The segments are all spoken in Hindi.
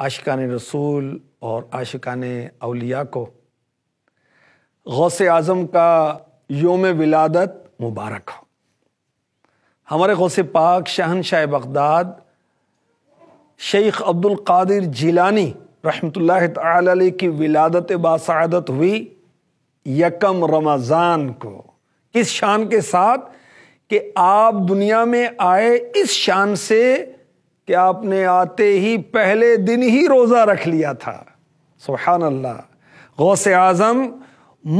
आशिकान रसूल और आशिकान अलिया को गौस आज़म का योम विलादत मुबारक हो हमारे Ghaus Pak Shahenshah Baghdad Sheikh Abdul Qadir Jilani रहमतुल्लाह ताली की विलादत बासादत हुई यकम रमज़ान को इस शान के साथ कि आप दुनिया में आए इस शान से कि आपने आते ही पहले दिन ही रोज़ा रख लिया था सुबहान अल्लाह गौसे आज़म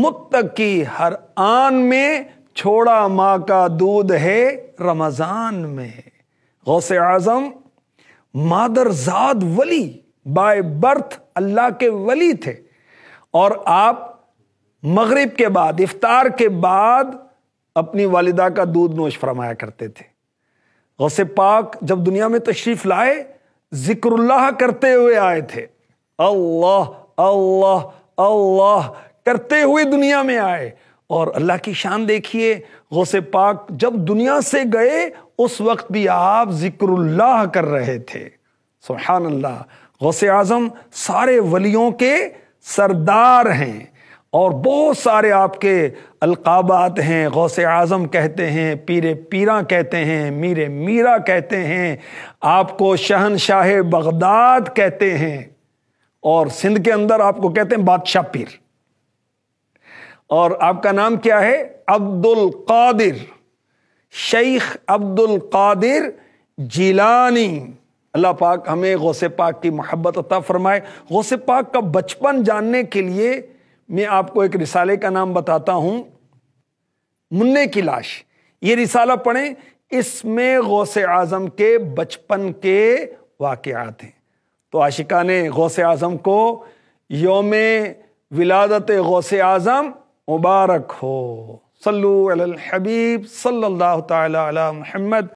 मुत्तकी हर आन में छोड़ा माँ का दूध है रमज़ान में गौसे आज़म मादरजाद वली बाय बर्थ अल्लाह के वली थे और आप मगरिब के बाद इफ्तार के बाद अपनी वालिदा का दूध नोश फरमाया करते थे गौसे पाक जब दुनिया में तशरीफ लाए जिक्रल्लाह करते हुए आए थे अल्लाह अल्लाह अल्लाह करते हुए दुनिया में आए और अल्लाह की शान देखिए गौसे पाक जब दुनिया से गए उस वक्त भी आप जिक्रल्लाह कर रहे थे सुबहान अल्लाह गौसे आजम सारे वलियों के सरदार हैं और बहुत सारे आपके अलकाबात हैं गौस आज़म कहते हैं पीर पीरा कहते हैं मीर मीरा कहते हैं आपको शहनशाह बगदाद कहते हैं और सिंध के अंदर आपको कहते हैं बादशाह पीर और आपका नाम क्या है अब्दुल कादिर शेख अब्दुल कादिर जिलानी अल्लाह पाक हमें गौसे पाक की मोहब्बत अता फरमाए गौसे पाक का बचपन जानने के लिए मैं आपको एक रिसाले का नाम बताता हूं मुन्ने की लाश ये रिसाला पढ़ें इसमें गौसे आजम के बचपन के वाकयात हैं तो आशिका ने गौसे आजम को योम विलादत गौसे आजम मुबारक हो सल्लु हबीब सल्लल्लाहु ताला अला मोहम्मद